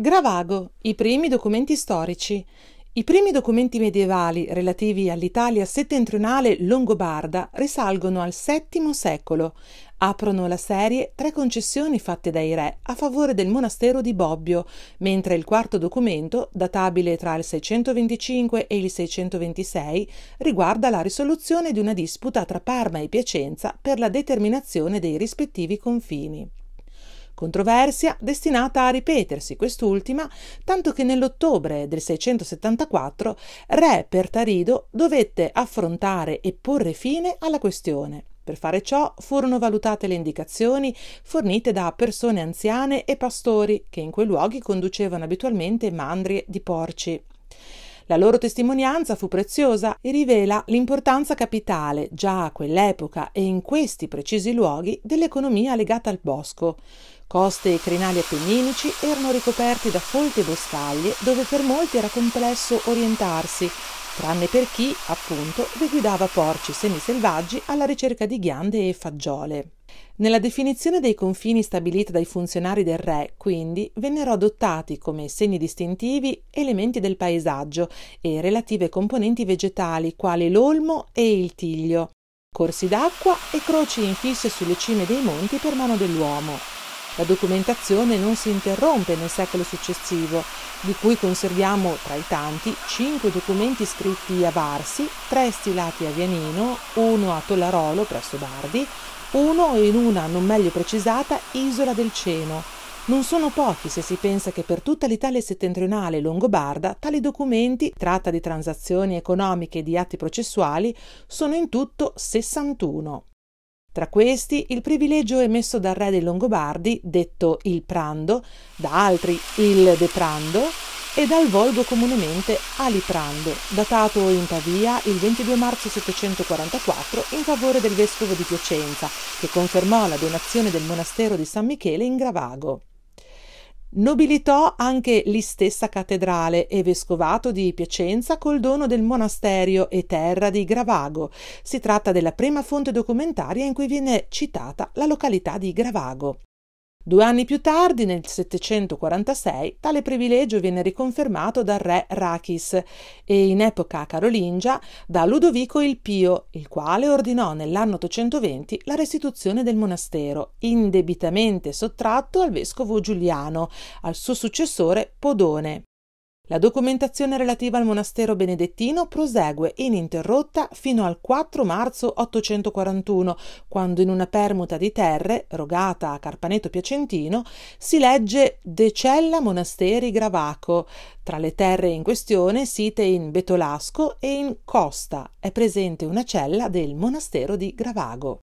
Gravago, i primi documenti storici. I primi documenti medievali relativi all'Italia settentrionale longobarda risalgono al VII secolo. Aprono la serie tre concessioni fatte dai re a favore del monastero di Bobbio, mentre il quarto documento, databile tra il 625 e il 626, riguarda la risoluzione di una disputa tra Parma e Piacenza per la determinazione dei rispettivi confini controversia destinata a ripetersi quest'ultima, tanto che nell'ottobre del 674 re Pertarido dovette affrontare e porre fine alla questione. Per fare ciò furono valutate le indicazioni fornite da persone anziane e pastori che in quei luoghi conducevano abitualmente mandrie di porci. La loro testimonianza fu preziosa e rivela l'importanza capitale, già a quell'epoca e in questi precisi luoghi, dell'economia legata al bosco. Coste e crinali appenninici erano ricoperti da folte boscaglie dove per molti era complesso orientarsi, tranne per chi, appunto, vi guidava porci semiselvaggi alla ricerca di ghiande e fagiole. Nella definizione dei confini stabilita dai funzionari del re, quindi, vennero adottati come segni distintivi elementi del paesaggio e relative componenti vegetali quali l'olmo e il tiglio, corsi d'acqua e croci infisse sulle cime dei monti per mano dell'uomo. La documentazione non si interrompe nel secolo successivo, di cui conserviamo tra i tanti cinque documenti scritti a Varsi, tre stilati a Vianino, uno a Tollarolo presso Bardi, uno in una non meglio precisata isola del Ceno. Non sono pochi se si pensa che per tutta l'Italia settentrionale e longobarda tali documenti, tratta di transazioni economiche e di atti processuali, sono in tutto 61. Tra questi il privilegio emesso dal re dei Longobardi, detto il Prando, da altri il De Prando, e dal volgo comunemente Aliprando, datato in Pavia il 22 marzo 744 in favore del vescovo di Piacenza, che confermò la donazione del monastero di San Michele in Gravago. Nobilitò anche l'istessa cattedrale e vescovato di Piacenza col dono del monasterio e terra di Gravago. Si tratta della prima fonte documentaria in cui viene citata la località di Gravago. Due anni più tardi, nel 746, tale privilegio viene riconfermato dal re Rachis e in epoca carolingia da Ludovico il Pio, il quale ordinò nell'anno 820 la restituzione del monastero, indebitamente sottratto al vescovo Giuliano, al suo successore Podone. La documentazione relativa al monastero benedettino prosegue ininterrotta fino al 4 marzo 841, quando in una permuta di terre, rogata a Carpaneto Piacentino, si legge Decella Monasteri Gravaco. Tra le terre in questione, site in Betolasco e in Costa, è presente una cella del monastero di Gravago.